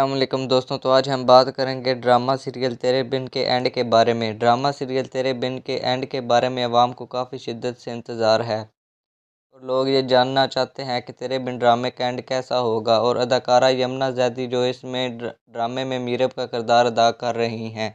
असलम दोस्तों तो आज हम बात करेंगे ड्रामा सीरियल तेरे बिन के एंड के बारे में ड्रामा सीरियल तेरे बिन के एंड के बारे में आवाम को काफ़ी शिद्दत से इंतज़ार है और लोग ये जानना चाहते हैं कि तेरे बिन ड्रामे का एंड कैसा होगा और अदाकारा यमुना जैदी जो इसमें ड्रामे में मीरब का किरदार अदा कर रही हैं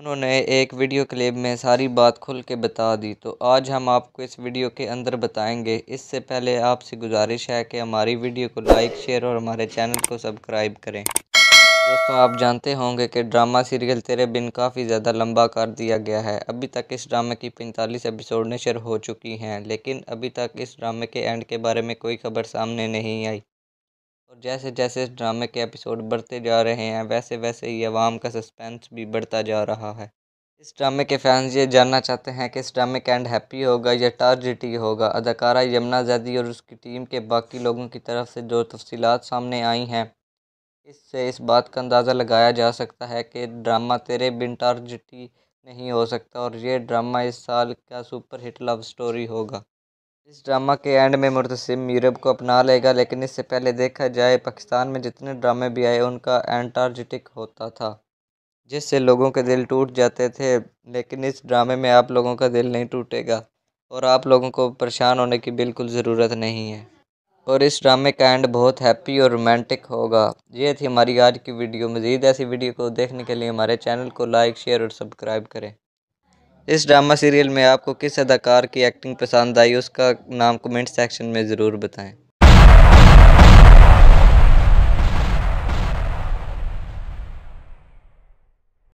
उन्होंने एक वीडियो क्लिप में सारी बात खुल के बता दी तो आज हम आपको इस वीडियो के अंदर बताएंगे इससे पहले आपसे गुजारिश है कि हमारी वीडियो को लाइक शेयर और हमारे चैनल को सब्सक्राइब करें दोस्तों आप जानते होंगे कि ड्रामा सीरियल तेरे बिन काफ़ी ज़्यादा लंबा कर दिया गया है अभी तक इस ड्रामे की 45 एपिसोड नशर हो चुकी हैं लेकिन अभी तक इस ड्रामे के एंड के बारे में कोई खबर सामने नहीं आई और जैसे जैसे इस ड्रामे के एपिसोड बढ़ते जा रहे हैं वैसे वैसे ही आवाम का सस्पेंस भी बढ़ता जा रहा है इस ड्रामे के फैंस ये जानना चाहते हैं कि इस ड्रामे का एंड हैप्पी होगा या टारजिटी होगा अदाकारा यमुना जैदी और उसकी टीम के बाकी लोगों की तरफ से जो तफसीत सामने आई हैं इससे इस बात का अंदाज़ा लगाया जा सकता है कि ड्रामा तेरे बिन टारजिटी नहीं हो सकता और ये ड्रामा इस साल का सुपर हिट लव स्टोरी होगा इस ड्रामा के एंड में मुर्तसिम यूरोप को अपना लेगा लेकिन इससे पहले देखा जाए पाकिस्तान में जितने ड्रामे भी आए उनका एंटार्जिटिक होता था जिससे लोगों के दिल टूट जाते थे लेकिन इस ड्रामे में आप लोगों का दिल नहीं टूटेगा और आप लोगों को परेशान होने की बिल्कुल ज़रूरत नहीं है और इस ड्रामे का एंड बहुत हैप्पी और रोमांटिक होगा ये थी हमारी आज की वीडियो मज़ीद ऐसी वीडियो को देखने के लिए हमारे चैनल को लाइक शेयर और सब्सक्राइब करें इस ड्रामा सीरियल में आपको किस अदाकार की एक्टिंग पसंद आई उसका नाम कमेंट सेक्शन में ज़रूर बताएं